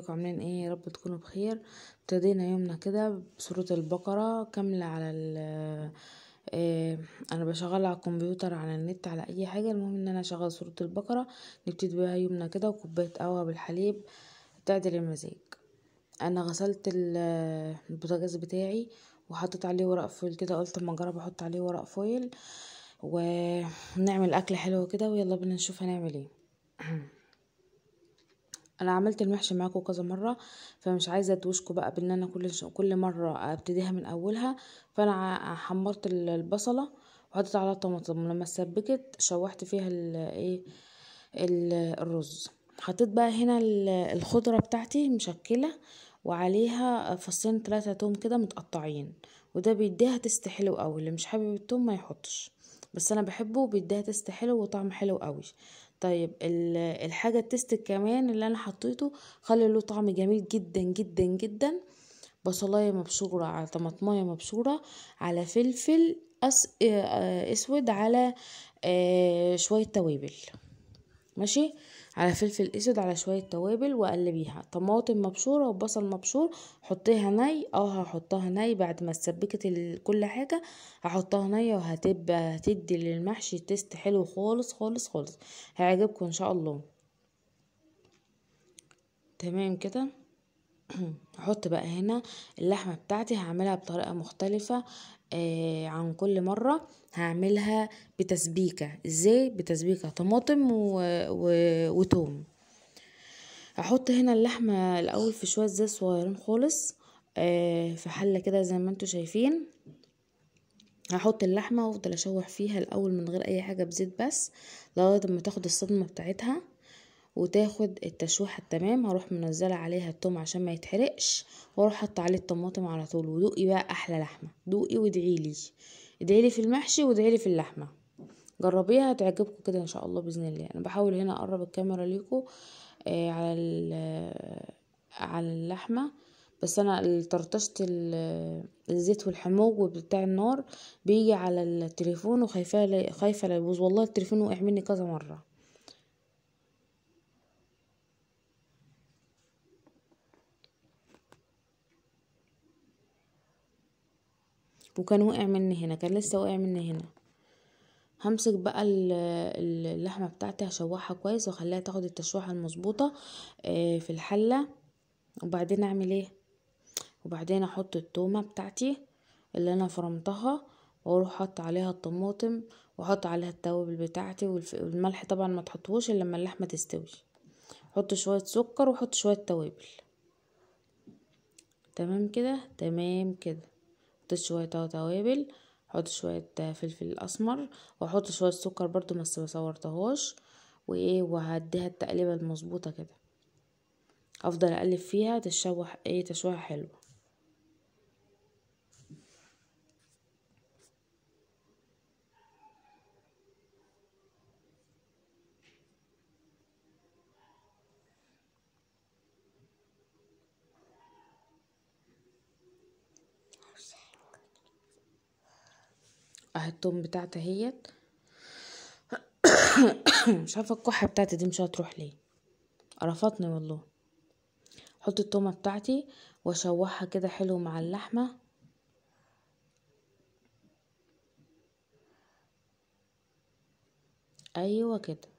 ازيكم عاملين ايه يا رب تكونوا بخير ابتدينا يومنا كده بسورة البقرة كاملة على ال آه، انا بشغلها على الكمبيوتر على النت على اي حاجة المهم ان انا اشغل سورة البقرة نبتدي بيها يومنا كده وكوباية قهوة بالحليب تعدل المزاج انا غسلت البوتاجاز بتاعي وحطيت عليه ورق فويل كده قلت اما اجرب احط عليه ورق فويل ونعمل اكل حلو كده ويلا بينا نشوف هنعمل ايه انا عملت المحشي معاكم كذا مره فمش عايزه ادوشكم بقى بان انا كل ش... كل مره ابتديها من اولها فانا حمرت البصله وحطيت عليها طماطم لما سبكت شوحت فيها الايه الرز حطيت بقى هنا الخضره بتاعتي مشكله وعليها فصين ثلاثة توم كده متقطعين وده بيديها تست حلو قوي اللي مش حابب التوم ما يحطش بس انا بحبه بيديها تست حلو وطعم حلو قوي طيب الحاجة التست كمان اللي انا حطيته خلى له طعم جميل جدا جدا جدا بصلايه مبشوره على طماطمايه مبشوره على فلفل أس... آه، آه، اسود على آه، شويه توابل ماشي على فلفل اسود على شويه توابل واقلبيها طماطم مبشوره وبصل مبشور حطيها ني اه هحطها ني بعد ما اتسبكت كل حاجه هحطها ني وهتبقى هتدي للمحشي تيست حلو خالص خالص خالص هيعجبكم ان شاء الله تمام كده هحط بقى هنا اللحمة بتاعتي هعملها بطريقة مختلفة آه عن كل مرة هعملها بتسبيكة ازاي بتسبيكة طماطم و... و... وتوم هحط هنا اللحمة الاول في شوية زيت صغيرين خالص آه في حلة كده زي ما انتوا شايفين هحط اللحمة وافضل اشوح فيها الاول من غير اي حاجة بزيت بس لغاية ما تاخد الصدمة بتاعتها وتاخد التشويحه التمام هروح منزله عليها التوم عشان ما يتحرقش واروح حط عليه الطماطم على طول ودوقي بقى احلى لحمه دوقي وادعيلي لي لي في المحشي وادعيلي لي في اللحمه جربيها هتعجبكم كده ان شاء الله باذن الله انا بحاول هنا اقرب الكاميرا ليكم آه، على آه، على اللحمه بس انا طرطشت الزيت والحموج بتاع النار بيجي على التليفون وخايفه خايفه لا يبوظ والله التليفون وقع مني كذا مره وكان وقع مني هنا كان لسه وقع مني هنا همسك بقى اللحمة بتاعتي هشوحها كويس واخليها تاخد التشويحة المظبوطة آه، في الحلة وبعدين اعمل ايه وبعدين احط التومة بتاعتي اللي انا فرمتها واروح احط عليها الطماطم واحط عليها التوابل بتاعتي والملح طبعا ما تحطوش الا لما اللحمة تستوي حط شوية سكر وحط شوية توابل تمام كده تمام كده حطيت شوية توابل احط شوية فلفل اسمر واحط شوية سكر برضو بس مصورتهاش وايه وهديها التقليبة المظبوطة كده افضل اقلب فيها تشوح ايه تشويحة حلوة اهي التوم بتاعتي اهي مش عارفه الكحه بتاعتي دي مش هتروح ليه قرفتني والله احط التومه بتاعتي واشوحها كده حلو مع اللحمه ايوه كده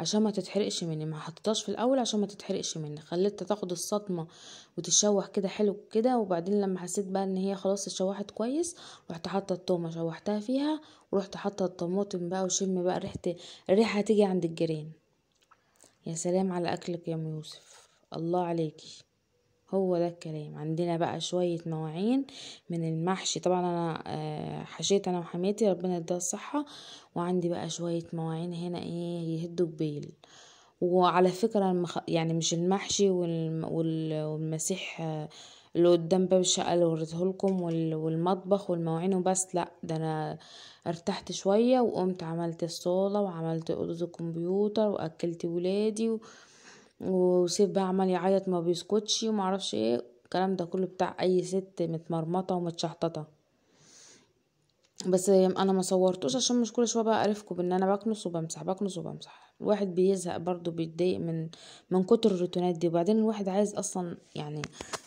عشان ما تتحرقش مني ما حطيتهاش في الاول عشان ما تتحرقش مني خليتها تاخد الصدمه وتتشوح كده حلو كده وبعدين لما حسيت بقى ان هي خلاص اتشوحت كويس رحت حاطه التومه شوحتها فيها ورحت حاطه الطماطم بقى وشم بقى ريحه الريحه هتيجي عند الجيران يا سلام على اكلك يا ام يوسف الله عليكي هو ده الكلام عندنا بقى شوية مواعين من المحشي طبعا انا آه، حشيت انا وحماتي ربنا يديها الصحة وعندي بقى شوية مواعين هنا ايه يهدوا قبيل وعلى فكرة المخ... يعني مش المحشي والم... وال... والمسيح آه، اللي قدام باب الشقة اللي وريتهولكم وال... والمطبخ والمواعين وبس لأ ده أنا ارتحت شوية وقمت عملت الصالة وعملت أوضة الكمبيوتر وأكلت ولادي و... وسيف بقى عمال يعيط ما بيسكتش وما اعرفش ايه الكلام ده كله بتاع اي ست متمرمطه ومتشحططه بس انا ما صورتوش عشان مش كل شويه بقى اعرفكم بان انا بكنس وبمسح بكنس وبمسح الواحد بيزهق برضو بيتضايق من من كتر الروتينات دي وبعدين الواحد عايز اصلا يعني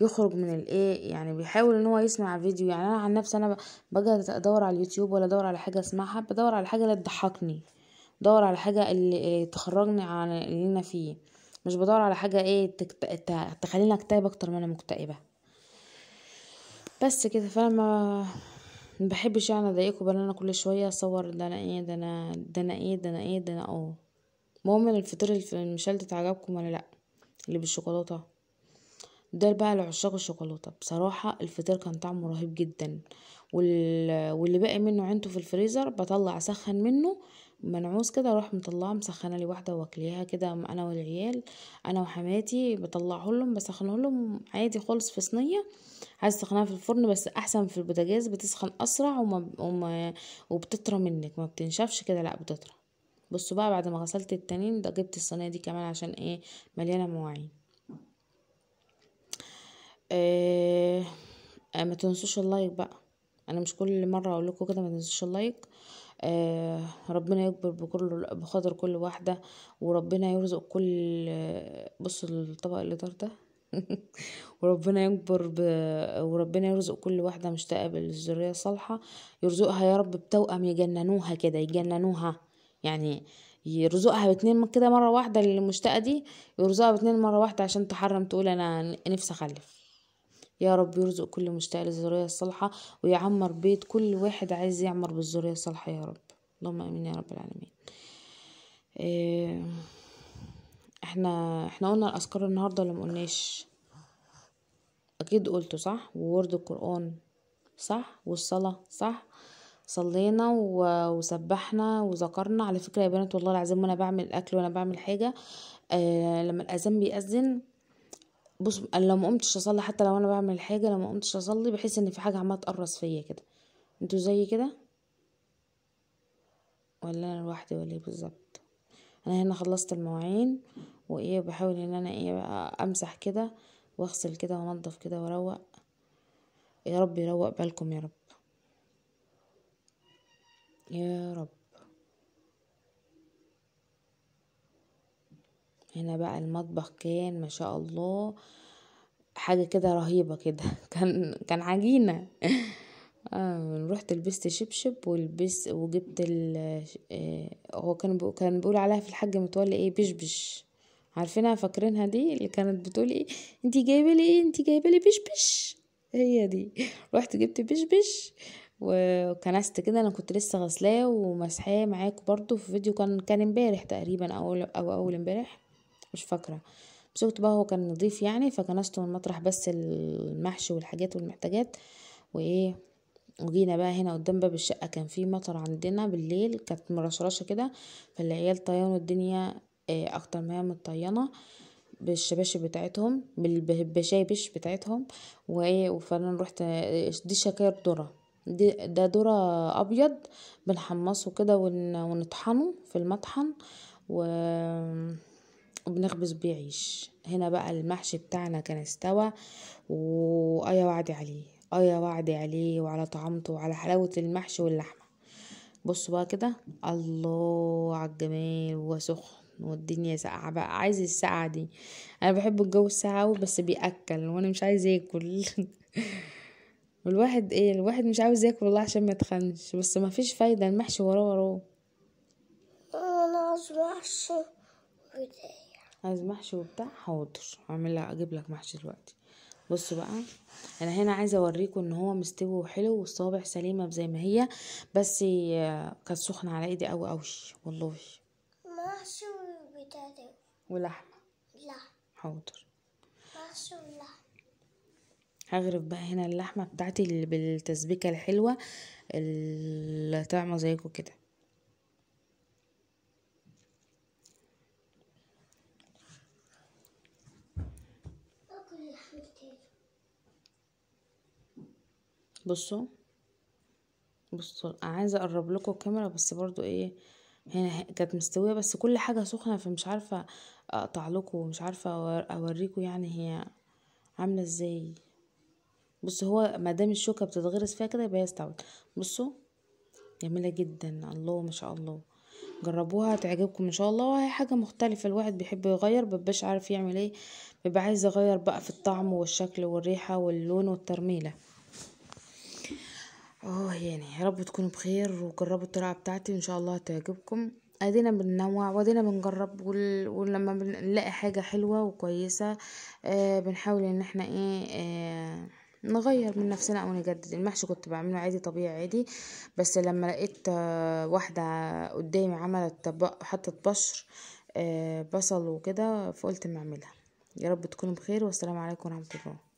يخرج من الايه يعني بيحاول ان هو يسمع فيديو يعني انا عن نفسي انا بقى ادور على اليوتيوب ولا ادور على حاجه اسمعها بدور على حاجه اللي تضحكني دور على حاجه اللي تخرجني عن اللي انا فيه مش بدور على حاجه ايه تكت... تخليني اكتئب اكتر ما انا مكتئبه بس كده فانا ما بحبش يعني اضايقكم بان انا كل شويه اصور ده انا ايه ده انا ده انا ايه ده انا ايه ده انا اه المهم الفطير المشلتت عجبكم ولا لا اللي بالشوكولاته ده بقى لعشاق الشوكولاته بصراحه الفطير كان طعمه رهيب جدا وال... واللي باقي منه عنده في الفريزر بطلع اسخن منه منعوس كده اروح مطلعه مسخنه لي واحده واكليها كده انا والعيال انا وحماتي بطلعه لهم بسخنه لهم عادي خالص في صينيه عايز تسخنها في الفرن بس احسن في البوتاجاز بتسخن اسرع وما, وما وبتطرى منك ما بتنشفش كده لا بتطرى بصوا بقى بعد ما غسلت التنين ده جبت الصينيه دي كمان عشان ايه مليانه مواعين ايه ما تنسوش اللايك بقى انا مش كل مره اقول لكم كده ما تنسوش اللايك آه، ربنا يكبر بكل بقدر كل واحدة وربنا يرزق كل بص الطبق اللي طار ده وربنا يكبر ب... وربنا يرزق كل واحدة مشتاقة بالذرية الصالحة يرزقها يا رب بتوأم يجننوها كده يجننوها يعني يرزقها باتنين كده مرة واحدة المشتاقة دي يرزقها باتنين مرة واحدة عشان تحرم تقول أنا نفسي أخلف يا رب يرزق كل مشتاق للذرية الصالحة ويعمر بيت كل واحد عايز يعمر بالذرية الصالحة يا رب اللهم امين يا رب العالمين آه، احنا احنا قلنا الاذكار النهارده ولا ما قلناش اكيد قلته صح وورد القران صح والصلاه صح صلينا وسبحنا وذكرنا على فكره يا بنات والله العظيم وانا بعمل اكل وانا بعمل حاجه آه لما الاذان بيأذن بص انا لو ما قمتش اصلي حتى لو انا بعمل حاجه لو ما قمتش اصلي بحس ان في حاجه عماله تقرص فيا كده انتوا زي كده ولا انا لوحدي ولا ايه بالظبط انا هنا خلصت المواعين وايه بحاول ان انا ايه بقى امسح كده واغسل كده وانضف كده واروق يا رب يروق بالكم يا رب يا رب هنا بقى المطبخ كان ما شاء الله حاجة كده رهيبة كده كان كان عجينة آه، رحت لبست شبشب ولبس وجبت ال آه، هو كان بيقول كان بيقول عليها في الحاج متولي ايه بشبش عارفينها فاكرينها دي اللي كانت بتقول ايه انتي جايبه لي ايه انتي جايبه لي بشبش هي دي رحت جبت بشبش وكنست كده انا كنت لسه غسلاه ومسحاه معاكم برضو في فيديو كان كان امبارح تقريبا او او اول امبارح مش فاكره بس بقى هو كان نضيف يعني فكنسته من المطرح بس المحشي والحاجات والمحتاجات وايه وجينا بقى هنا قدام باب الشقه كان في مطر عندنا بالليل كانت مرشرشه كده فالعيال طينوا الدنيا إيه اكتر ما هي متطينه بالشباشب بتاعتهم بالبشابش بتاعتهم وايه وفعلا رحت آه، دي شكاير ذره ده ذره ابيض بنحمصه كده ونطحنه في المطحن و وبنخبز بيه هنا بقى المحشي بتاعنا كان استوى وايا وعدي عليه ايا وعدي عليه وعلى طعمته وعلى حلاوة المحشي واللحمة بصوا بقى كده الله على الجمال وسخن والدنيا ساقعة بقى عايز الساقعة دي أنا بحب الجو الساقع أوي بس بيأكل وأنا مش عايز آكل والواحد ايه الواحد مش عاوز ياكل والله عشان ما يتخنش بس ما فيش فايدة المحشي وراه وراه انا عايز محشي عايز محشي وبتاع حاضر هعملها اجيب لك محشي دلوقتي بصوا بقى انا هنا عايزه اوريكم ان هو مستوي وحلو والصوابع سليمه زي ما هي بس آه، كانت سخنه على ايدي قوي قوي والله محشي وبتاعتي ولحمه لحمه حاضر محشي ولحمه هغرف بقى هنا اللحمه بتاعتي بالتسبيكه الحلوه اللي طعمه زيكم كده بصوا بصوا عايزه اقرب لكم الكاميرا بس برضو ايه يعني هنا كانت مستويه بس كل حاجه سخنه فمش عارفه اقطع لكم ومش عارفه اوريكم يعني هي عامله ازاي بص هو مادام الشوكه بتتغرس فيها كده يبقى هي استوت بصوا جميله جدا الله ما شاء الله جربوها هتعجبكم ان شاء الله وهي حاجه مختلفه الواحد بيحب يغير مببقاش عارف يعمل ايه بيبقى عايز يغير بقى في الطعم والشكل والريحه واللون والترميله اه يعني يا رب تكونوا بخير وجربوا الطريقه بتاعتي وان شاء الله هتعجبكم ادينا بننوع وادينا بنجرب ولما بنلاقي حاجه حلوه وكويسه آه بنحاول ان احنا ايه آه نغير من نفسنا او نجدد المحشي كنت بعمله عادي طبيعي عادي بس لما لقيت آه، واحده قدامي عملت حطت بشر آه، بصل وكده فقلت نعملها يا رب تكونوا بخير والسلام عليكم ورحمه الله